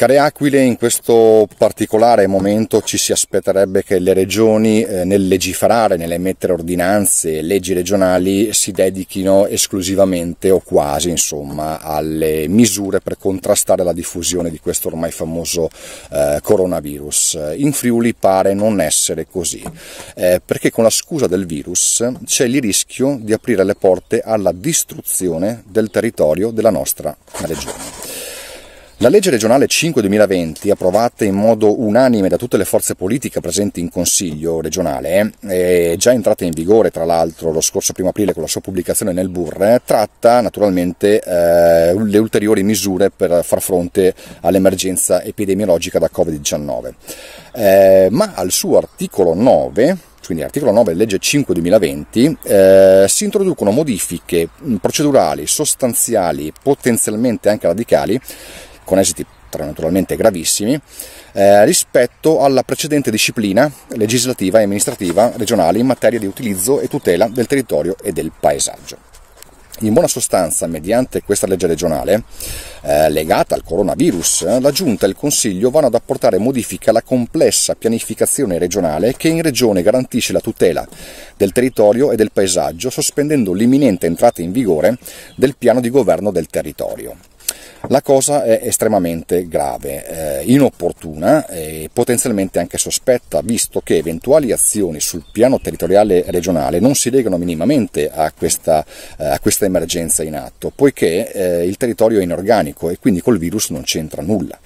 Care Aquile, in questo particolare momento ci si aspetterebbe che le regioni eh, nel legiferare, nell'emettere ordinanze, e leggi regionali, si dedichino esclusivamente o quasi insomma alle misure per contrastare la diffusione di questo ormai famoso eh, coronavirus. In Friuli pare non essere così, eh, perché con la scusa del virus c'è il rischio di aprire le porte alla distruzione del territorio della nostra regione. La legge regionale 5-2020, approvata in modo unanime da tutte le forze politiche presenti in Consiglio regionale, eh, è già entrata in vigore tra l'altro lo scorso 1 aprile con la sua pubblicazione nel BUR, eh, tratta naturalmente eh, le ulteriori misure per far fronte all'emergenza epidemiologica da Covid-19. Eh, ma al suo articolo 9 quindi articolo 9 legge 5 2020, eh, si introducono modifiche procedurali, sostanziali, potenzialmente anche radicali, con esiti tra naturalmente gravissimi, eh, rispetto alla precedente disciplina legislativa e amministrativa regionale in materia di utilizzo e tutela del territorio e del paesaggio. In buona sostanza, mediante questa legge regionale, eh, legata al coronavirus, la Giunta e il Consiglio vanno ad apportare modifica alla complessa pianificazione regionale che in Regione garantisce la tutela del territorio e del paesaggio, sospendendo l'imminente entrata in vigore del piano di governo del territorio. La cosa è estremamente grave, eh, inopportuna e potenzialmente anche sospetta, visto che eventuali azioni sul piano territoriale regionale non si legano minimamente a questa, eh, a questa emergenza in atto, poiché eh, il territorio è inorganico e quindi col virus non c'entra nulla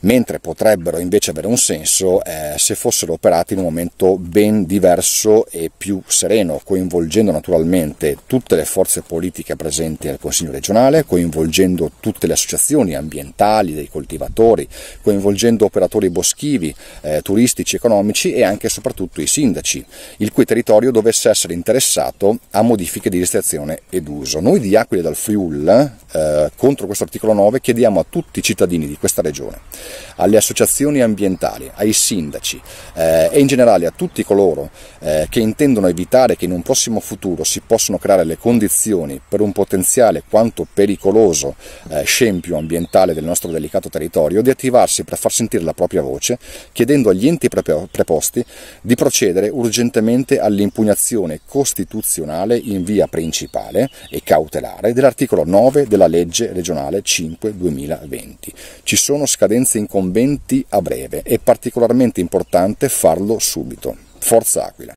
mentre potrebbero invece avere un senso eh, se fossero operati in un momento ben diverso e più sereno, coinvolgendo naturalmente tutte le forze politiche presenti nel Consiglio regionale, coinvolgendo tutte le associazioni ambientali, dei coltivatori, coinvolgendo operatori boschivi, eh, turistici, economici e anche e soprattutto i sindaci, il cui territorio dovesse essere interessato a modifiche di restrizione ed uso. Noi di Aquile dal Friul, eh, contro questo articolo 9, chiediamo a tutti i cittadini di questa regione alle associazioni ambientali, ai sindaci eh, e in generale a tutti coloro eh, che intendono evitare che in un prossimo futuro si possano creare le condizioni per un potenziale quanto pericoloso eh, scempio ambientale del nostro delicato territorio di attivarsi per far sentire la propria voce, chiedendo agli enti preposti di procedere urgentemente all'impugnazione costituzionale in via principale e cautelare dell'articolo 9 della legge regionale 5 2020. Ci sono scadenze ragazzi incombenti a breve. È particolarmente importante farlo subito. Forza Aquila!